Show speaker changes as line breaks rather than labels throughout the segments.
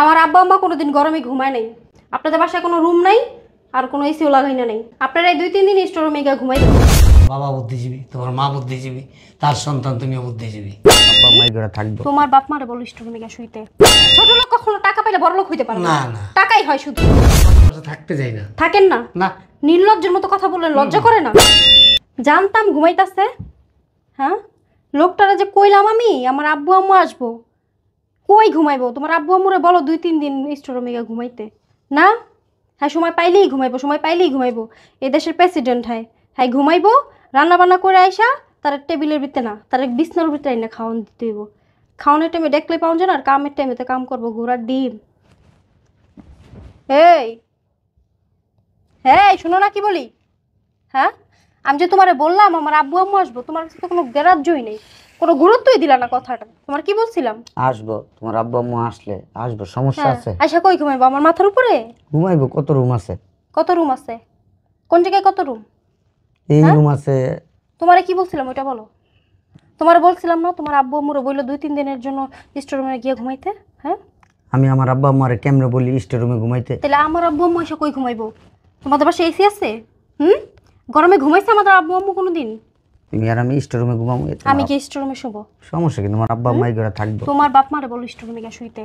আমার আব্বা আম্মা কোনোদিন গরমে ঘুমায় নাই আপনাদের বাসায় কোনো রুম নাই আর কোনো এসিও লাগাই না নাই আপনারা এই দুই তিন দিন স্টোর রুমে গিয়ে ঘুমাই
বাবা বুদ্ধিজীবী তোমার মা বুদ্ধিজীবী তার সন্তান তুমিও বুদ্ধিজীবী আব্বা থাকবে তোমার
বাপ মারে বলো স্টোর রুমে গিয়ে শুইতে ছোট লোক কখনো টাকা পাইলে বড় লোক হইতে পারে না না টাকাই হয় শুধু থাকতে যাই না থাকেন না না নির্লজ্জের মতো কথা বলে লজ্জা করে না জানতাম ঘুমাইতাছে হ্যাঁ লোকটারা যে কইলাম আমি আমার আব্বু আম্মু আসবো কই ঘুমাইবো তোমার আব্বু আম্মুরে বলো দুই তিন দিন স্টোরমে গিয়ে ঘুমাইতে না হ্যাঁ সময় পাইলেই ঘুমাইবো সময় পাইলেই ঘুমাইবো এ দেশের প্রেসিডেন্ট হ্যাঁ হ্যাঁ ঘুমাইবো রান্না বান্না করে আইসা তার টেবিলের ভিতরে না তার বিছনার ভিতরে না খাওয়ান দিতেইব খাওয়ানোর টাইমে ডেকলে পাওয়া যায় না আর কামের টাইমে তো কাম করবো ঘোরার ডিম এই হ্যাঁ শোনো না কি বলি হ্যাঁ আমি যে তোমারে বললাম আমার আব্বু আম্মু আসবো তোমার কাছে তো কোনো গ্যারাজ্যই নেই কোনো গুরুত্বই দিলা না কথাটা তোমার কি বলছিলাম
আসবো তোমার আব্বা আম্মু আসলে আসবো সমস্যা হ্যাঁ, আছে আয়সা
কই ঘুমাইবো আমার মাথার উপরে
ঘুমাইবো কত রুম আছে
কত রুম আছে কোন জায়গায় কত রুম এই হ্যাঁ? রুম আছে তোমারে কি বলছিলাম ওইটা বলো তোমার বলছিলাম না তোমার আব্বু আম্মুরে বললো দুই তিন দিনের জন্য স্টোর রুমে গিয়ে ঘুমাইতে হ্যাঁ
আমি আমার আব্বা আম্মারে ক্যামেরা বলি স্টোর রুমে ঘুমাইতে
তাহলে আমার আব্বু আম্মু এসে কই ঘুমাইবো তোমাদের পাশে এসি আছে হুম গরমে ঘুমাইছে আমাদের আব্বু আম্মু কোনোদিন
তুমি আর আমি স্টোর রুমে ঘুমাবো আমি কি স্টোর রুমে শুবো সমস্যা কি তোমার আব্বা আম্মাই ঘরে থাকবো তোমার
বাপ মারে বলো স্টোর রুমে গিয়ে শুইতে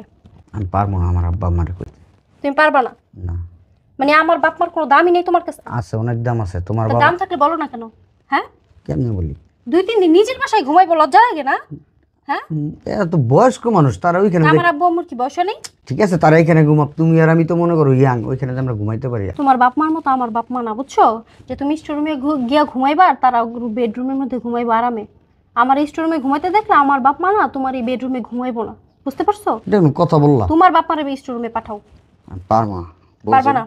আমি পারবো না আমার আব্বা আম্মারে কইতে
তুমি পারবা না না মানে আমার বাপ মার কোনো দামই নেই তোমার কাছে
আছে অনেক দাম আছে তোমার দাম
থাকলে বলো না কেন হ্যাঁ কেমনে বলি দুই তিন দিন নিজের বাসায় ঘুমাইবো লজ্জা লাগে না হ্যাঁ
বয়স্ক মানুষ আমার ঠিক আছে বাপ
মা না দেখলে আমার বাপ মা তোমার এই বেডরুমে ঘুমাইবো না বুঝতে পারছো দেখুন কথা বললাম তোমার বাপ মারে স্টোরুমে পাঠাও
পারবা না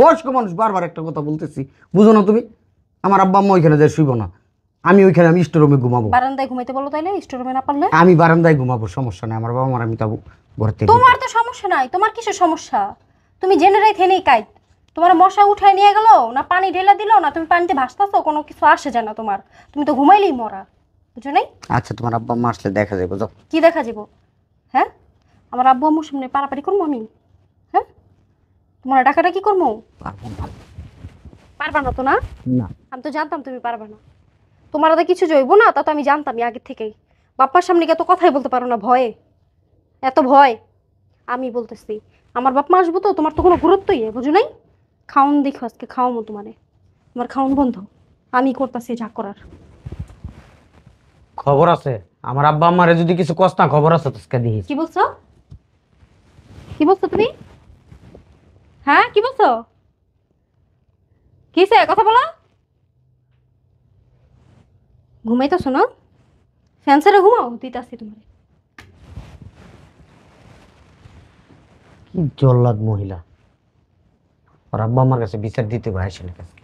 বয়স্ক মানুষ বারবার একটা কথা বলতেছি বুঝো না তুমি আমার আব্বা আমা ওইখানে শুইব না আমি ওইখানে আমি স্টোর ঘুমাবো
বারান্দায় ঘুমাইতে বলো তাইলে স্টোর রুমে না পারলে আমি
বারান্দায় ঘুমাবো সমস্যা নাই আমার বাবা মার আমি তাবো তোমার
তো সমস্যা নাই তোমার কিসের সমস্যা তুমি জেনে থেনেই কাইত তোমার মশা উঠায় নিয়ে গেল না পানি ঢেলা দিল না তুমি পানিতে ভাসতাছো কোনো কিছু আসে জানা তোমার তুমি তো ঘুমাইলেই মরা বুঝো নাই
আচ্ছা তোমার আব্বা আম্মা আসলে দেখা যাবে তো
কি দেখা যাবো হ্যাঁ আমার আব্বু আম্মুর সামনে পারাপারি করবো আমি হ্যাঁ তোমার ডাকাটা কি করবো পারবো না পারবা না তো না আমি তো জানতাম তুমি পারবা না তোমার আদা কিছু জৈব না তা তো আমি জানতামই আগে থেকেই বাপ্পার সামনে এত কথাই বলতে পারো না ভয়ে এত ভয় আমি বলতেছি আমার বাপ্পা আসবো তো তোমার তো কোনো গুরুত্বই বুঝো নাই খাউন দেখো আজকে খাওয়ামো তোমারে তোমার খাউন বন্ধ আমি করতেছি যা করার
খবর আছে আমার আব্বা আমারে যদি কিছু কষ্ট না খবর আছে তোকে দিই
কি বলছো কি বলছো তুমি হ্যাঁ কি বলছো কিসে কথা বলো ঘুমাইতেছো না ফ্যান ছেড়ে ঘুমাও দিতাছি তোমার
কি জল্লাদ মহিলা আর আব্বা আমার কাছে বিচার দিতে ভাই আসলে কাছে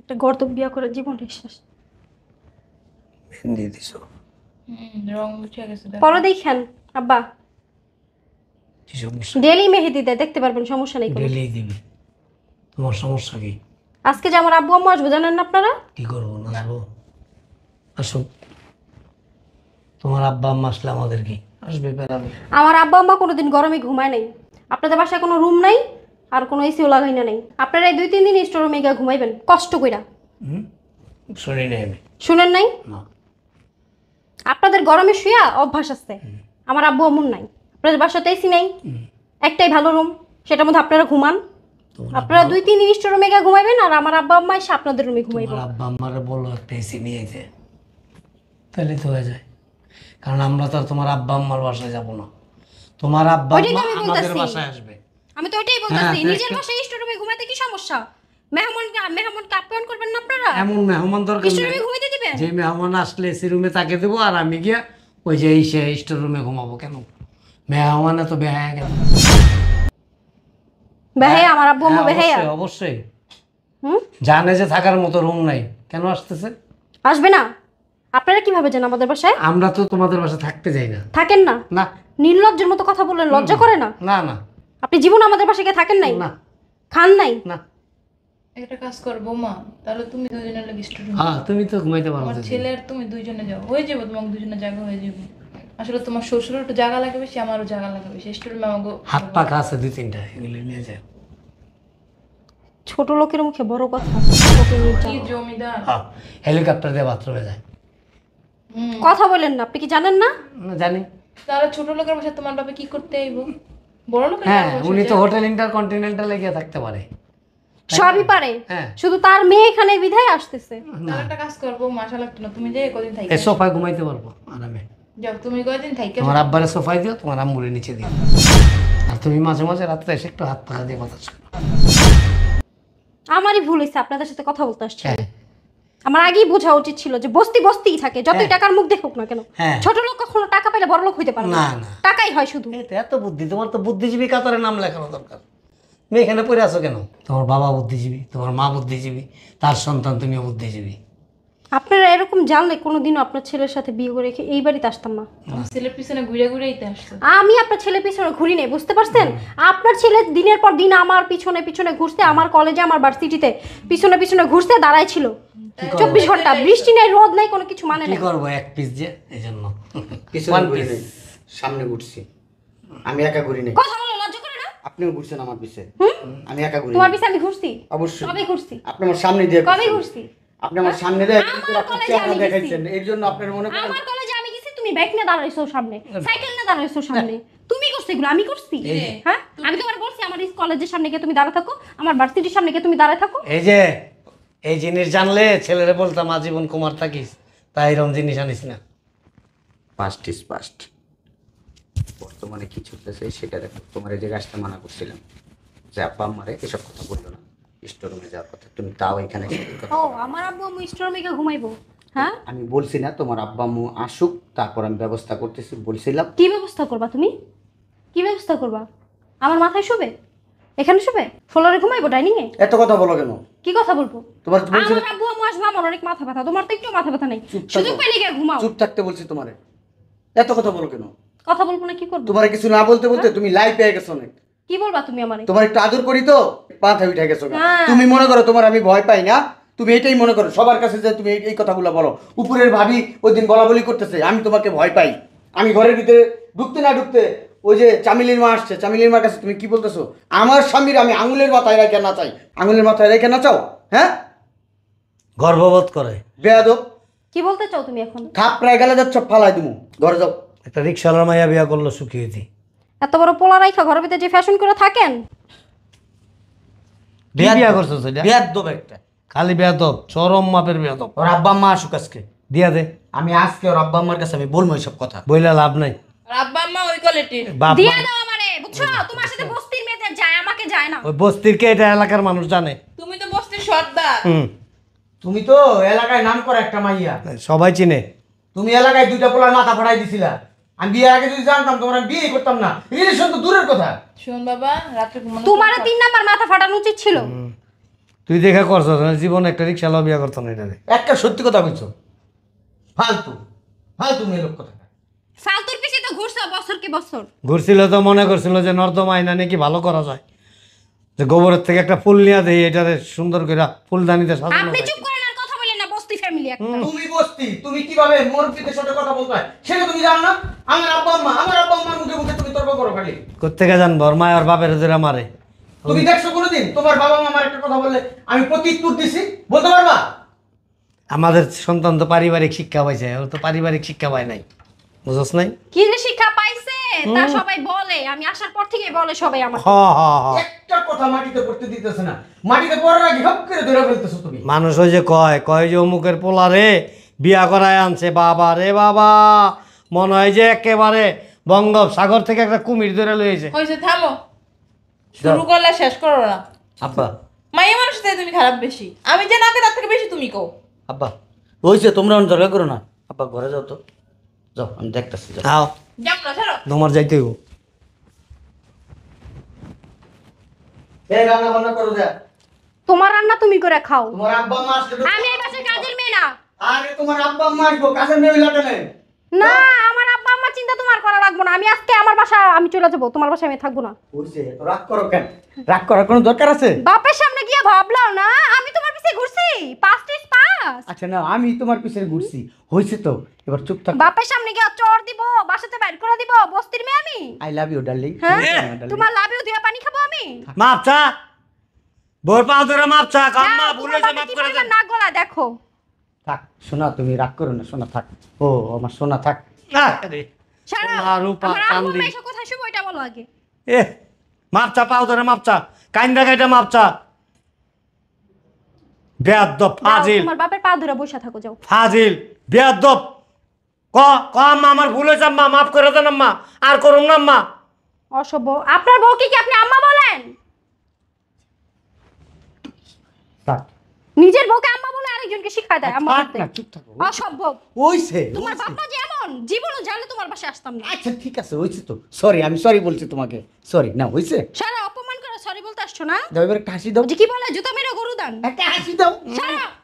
একটা গর্ত বিয়া করে জীবন শেষ
মেহেন্দি দিছো
রং উঠে গেছে পরে দেখেন আব্বা ডেলি মেহেদি দেয় দেখতে পারবেন সমস্যা নেই ডেলি
দিবি তোমার সমস্যা কি
আজকে যে আমার আব্বু আম্মু আসবে জানেন না আপনারা কি
করবো আসবো আসুন তোমার আব্বা আম্মা আসলে আমাদের কি আসবে বেড়াবে
আমার আব্বা আম্মা কোনোদিন গরমে ঘুমায় নাই আপনাদের বাসায় কোনো রুম নাই আর কোনো এসিও লাগাই না নাই আপনারা এই দুই তিন দিন স্টোর রুমে গিয়ে ঘুমাইবেন কষ্ট কইরা হুম শুনি নাই আমি শুনেন নাই আপনাদের গরমে শুয়া অভ্যাস আছে আমার আব্বু আম্মুর নাই আপনাদের বাসাতে এসি নেই একটাই ভালো রুম সেটার মধ্যে আপনারা ঘুমান আপনারা দুই তিন জিনিসটা রুমে গিয়ে ঘুমাইবেন আর আমার আব্বা আম্মা এসে আপনাদের রুমে ঘুমাইবে
আব্বা আম্মার বলো একটা এসি নিয়ে যেতে তাহলে তো হয়ে যায় কারণ আমরা তো আর তোমার আব্বা আম্মার বাসায় যাব না তোমার আব্বা আম্মা আমাদের বাসায় আসবে
আমি তো ওইটাই বলতাছি হ্যাঁ, হ্যাঁ, নিজের বাসায় স্টোর রুমে ঘুমাতে কি সমস্যা মেহমান মেহমান কে আপ্যায়ন করবেন না আপনারা এমন
মেহমান দরকার নেই নেই রুমে ঘুমাইতে দিবেন যে মেহমান আসলে এসি রুমে তাকে দেব আর আমি গিয়া ওই যে এই সে স্টোর রুমে ঘুমাবো কেন মেহমানে তো বেহায়া গেল
বেহাইয়া হ্যাঁ, আমার আব্বু আম্মু বেহাইয়া হ্যাঁ,
অবশ্যই, হুম জানে যে থাকার মতো রুম নাই কেন আসতেছে আসবে না
আপনারা কিভাবে যান আমাদের বাসায়
আমরা তো তোমাদের বাসায় থাকতে যাই না থাকেন না না
নির্লজ্জের মতো কথা বললেন লজ্জা করে না না না আপনি জীবন আমাদের বাসায় গিয়ে থাকেন নাই না খান নাই না একটা কাজ কর বৌমা তাহলে তুমি দুজনের লাগে স্টুডেন্ট হ্যাঁ
তুমি তো ঘুমাইতে পারো আমার ছেলে
আর তুমি দুইজনে যাও হয়ে যাবে তোমাকে দুজনে জায়গা হয়ে যাবো আসলে তোমার শ্বশুরও একটু জায়গা লাগে বেশি আমারও জায়গা লাগে বেশি স্টোরে আমাকে হাত পা
কাছে দুই তিনটা এগুলো নিয়ে যায়
ছোট লোকের মুখে বড় কথা কি জমিদার
হ্যাঁ, হেলিকপ্টার দিয়ে বাথরুমে যায়
কথা বলেন না আপনি কি জানেন না না জানি তাহলে ছোট লোকের বাসা তোমার বাবা কি করতে আইব বড় লোকের হ্যাঁ উনি তো হোটেল
ইন্টার কন্টিনেন্টাল গিয়ে থাকতে পারে সবই
পারে হ্যাঁ। শুধু তার মেয়ে এখানে বিধায় আসতেছে তাহলে একটা কাজ করবো মাশাআল্লাহ
তুমি যে কদিন থাকবে সোফায় ঘুমাইতে পারবো আরামে তুমি তোমার আব্বারে সোফায় দিও তোমার আম্মুরে নিচে দিও আর তুমি মাঝে মাঝে রাত্রে এসে একটু হাত পাখা দিয়ে কথা
আমারই ভুল হয়েছে আপনাদের সাথে কথা বলতে আসছে হ্যাঁ। আমার আগেই বোঝা উচিত ছিল যে বস্তি বস্তিই থাকে যতই হ্যাঁ। টাকার মুখ দেখুক না কেন হ্যাঁ। ছোট লোক কখনো টাকা পাইলে বড় লোক হইতে পারে না টাকাই
হয় শুধু এই এত বুদ্ধি তোমার তো বুদ্ধিজীবী কাতারে নাম লেখানো দরকার তুমি এখানে পড়ে আছো কেন তোমার বাবা বুদ্ধিজীবী তোমার মা বুদ্ধিজীবী তার সন্তান তুমিও বুদ্ধিজীবী আপনারা
এরকম জানলে কোনোদিনও আপনার ছেলের সাথে বিয়ে করে রেখে এই বাড়িতে আসতাম না ছেলের পিছনে ঘুরে ঘুরেই তো আসতাম আমি আপনার ছেলের পিছনে ঘুরি নেই বুঝতে পারছেন আপনার ছেলে দিনের পর দিন আমার পিছনে পিছনে ঘুরছে আমার কলেজে আমার ভার্সিটিতে পিছনে পিছনে ঘুরছে দাঁড়ায় ছিল
চব্বিশ ঘন্টা বৃষ্টি
নেই রোদ নেই কোনো কিছু মানে নেই করবো
এক পিস যে এই জন্য সামনে ঘুরছি আমি একা ঘুরি নাই কথা বলো লজ্জা করে না আপনিও ঘুরছেন আমার পিছে আমি একা ঘুরি তোমার নাই। পিছনে আমি ঘুরছি অবশ্যই কবে
ঘুরছি আপনি আমার সামনে দিয়ে কবে ঘুরছি
আপনি আমার সামনে দেখাইছেন এর জন্য আপনার মনে করেন আমার
কলেজে আমি গেছি তুমি ব্যাগ নিয়ে দাঁড়াইছো সামনে সাইকেল নিয়ে দাঁড়াইছো সামনে তুমি করছো এগুলো আমি করছি হ্যাঁ আমি তোমার বলছি আমার কলেজের সামনে গিয়ে তুমি দাঁড়া থাকো আমার ভার্সিটির সামনে গিয়ে তুমি দাঁড়া থাকো
এই যে এই জিনিস জানলে ছেলেরে বলতাম আজীবন কুমার থাকিস তাই এরকম জিনিস আনিস না পাস্ট ইজ পাস্ট বর্তমানে কি চলতেছে সেটা দেখো তোমার এই যে গাছটা মানা করছিলাম যে আব্বা আমার এসব কথা বললো না স্টোরুমে যাওয়ার কথা তুমি তাও এখানে
আমার আব্বু আম্মু স্টোরুমে গিয়ে ঘুমাইবো হ্যাঁ
আমি বলছি না তোমার আব্বা আম্মু আসুক তারপর আমি ব্যবস্থা করতেছি বলছিলাম কি ব্যবস্থা করবা
তুমি কি ব্যবস্থা করবা আমার মাথায় শোবে এখানে শোবে ফ্লোরে ঘুমাইবো ডাইনিং এ এত কথা বলো কেন কি কথা বলবো
তোমার তো আমার
আব্বু আম্মু আসবে আমার অনেক মাথা ব্যথা তোমার তো একটু মাথা ব্যথা নাই শুধু পেলে গিয়ে ঘুমাও চুপ
থাকতে বলছি তোমারে এত কথা বলো কেন
কথা বলবো না কি করবো
তোমার কিছু না বলতে বলতে তুমি লাইভ পেয়ে গেছো অনেক
কি বলবা তুমি আমারে তোমার একটু আদর করি
তো মাথা উঠে গেছো হ্যাঁ। তুমি মনে করো তোমার আমি ভয় পাই না তুমি এটাই মনে করো সবার কাছে যে তুমি এই কথাগুলো বলো উপরের ভাবি ওই দিন বলা বলি করতেছে আমি তোমাকে ভয় পাই আমি ঘরের ভিতরে ঢুকতে না ঢুকতে ওই যে চামিলির মা আসছে চামিলির মার কাছে তুমি কি বলতেছো আমার স্বামীর আমি আঙুলের মাথায় রেখে না চাই আঙুলের মাথায় রেখে না চাও হ্যাঁ গর্ভবোধ করে বেয়াদব
কি বলতে চাও তুমি এখন
প্রায় গেলে যাচ্ছ ফালাই দিমু ঘরে যাও একটা রিক্সাওয়ালার মাইয়া বিয়া করলো সুখিয়ে দি
এত বড় পোলা রাইখা ঘরের ভিতরে যে ফ্যাশন করে থাকেন
বিয়া একটা খালি চরম মাপের ওর আব্বা মা আসুক আজকে দিয়া দে আমি আজকে ওর আব্বা কাছে আমি বলবো এইসব কথা বইলা লাভ নাই আব্বা ওই
দিয়া দাও বুঝছো তোমার সাথে বস্তির যায় আমাকে যায় না
ওই বস্তির কে এটা এলাকার মানুষ জানে তুমি তো বস্তির সর্দার তুমি তো এলাকায় নাম করা একটা মাইয়া সবাই চিনে তুমি এলাকায় দুইটা পোলার মাথা ফাটাই দিছিলা আমি বিয়ে আগে যদি জানতাম তোমরা বিয়ে করতাম না রিলেশন তো দূরের কথা
শুন বাবা রাত্রে ঘুমানো তোমার
তিন নাম্বার মাথা ফাটানো উচিত ছিল তুই দেখা করছ জীবন একটা রিক্সা লাভ বিয়া করতো এটা একটা সত্যি কথা কইছো ফালতু ফালতু মেয়ে লোক কথা
ফালতুর পিছে তো ঘুরছো বছর কি বছর
ঘুরছিল তো মনে করছিল যে নর্দমা আইনা নাকি ভালো করা যায় যে গোবরের থেকে একটা ফুল নিয়ে দেয় এটাতে সুন্দর করে ফুলদানিতে সাজানো আপনি চুপ করে তুমি বস্তি তুমি কিভাবে সাথে কথা সেটা তুমি জানো না আমার আব্বা আম্মা আমার আব্বা আম্মার মুখে মুখে তুমি তর্ক করো খালি কোথেকে জানবো ওর মায়ের বাপের জোরে মারে তুমি দেখছো কোনোদিন তোমার বাবা মা একটা কথা বললে আমি প্রতিউত্তর দিছি বলতে পারবা আমাদের সন্তান তো পারিবারিক শিক্ষা পাইছে ও তো পারিবারিক শিক্ষা পায় নাই বুঝছ নাই কি যে শিক্ষা পাইছে তা সবাই বলে আমি আসার পর থেকেই বলে সবাই আমার একটা কথা মাটিতে পড়তে দিতেছে না মানুষ ওই যে কয় কয় যে অমুকের পোলা রে বিয়া করায় আনছে বাবা রে বাবা মনে হয় যে একেবারে বঙ্গোপসাগর থেকে একটা কুমির ধরে লইয়েছে হইছে থামো শুরু করলে শেষ করো না আব্বা
মাইয়া মানুষ তাই তুমি খারাপ বেশি আমি যে নাকে তার থেকে বেশি তুমি কো
আব্বা হইছে তোমরা অন করো না আব্বা ঘরে যাও তো যাও আমি দেখতেছি যাও যাও না ছাড়ো তোমার যাইতে হইব এই রান্না বান্না করো যা
তোমার রান্না তুমি করে খাও তোমার আব্বা মা আসলে আমি এই বাসার কাজের মেয়ে না আরে তোমার আব্বা মা
আসবো কাজের মেয়ে হইলা কেন
না আমার আব্বা আম্মা চিন্তা তোমার করা লাগবো না আমি আজকে আমার বাসা আমি চলে যাব তোমার বাসায় আমি থাকবো না
বুঝছে রাগ করো কেন রাগ করার কোনো দরকার আছে
বাপের সামনে গিয়ে ভাবলাও না আমি তোমার পিছে ঘুরছি পাঁচ টিস পাঁচ
আচ্ছা না আমি তোমার পিছে ঘুরছি হয়েছে তো এবার চুপ থাক বাপের
সামনে গিয়ে চোর দিব বাসাতে বাইর করে দিব বস্তির মেয়ে আমি
আই লাভ ইউ ডার্লিং হ্যাঁ তোমার
লাভ ইউ দিয়া পানি খাবো আমি
মা মাপচা ভোর পা ধরে মাপ চাক আম্মা ভুল হয়েছে মাপ
করে না গলা দেখো
থাক সোনা তুমি রাগ করো না সোনা থাক ও আমার সোনা থাক না রূপা কান্দি
কোথায় শুভ এটা বলো আগে
এ মাপ চা পাও ধরে মাপ চা কাইন্দা এটা মাপ চা বেয়াদব ফাজিল তোমার
বাপের পা ধরে বসে থাকো যাও
ফাজিল বেয়াদব ক ক আম্মা আমার ভুল হয়েছে আম্মা মাফ করে দেন আম্মা আর করুন না আম্মা অসভ্য আপনার বউকে কি আপনি আম্মা বলেন থাক
নিজের বউকে আম্মা বলে আরেকজনকে শিখায় দেয় আম্মা থাক না চুপ থাকো অসভ্য ওইছে তোমার বাবা যে এমন জীবনও জানলে তোমার পাশে আসতাম না আচ্ছা
ঠিক আছে হয়েছে তো সরি আমি সরি বলছি তোমাকে সরি না হয়েছে
সারা অপমান করে সরি বলতে আসছো না দাও
এবার একটা হাসি দাও যে
কি বলে জুতা মেরে গরু দান একটা হাসি দাও সারা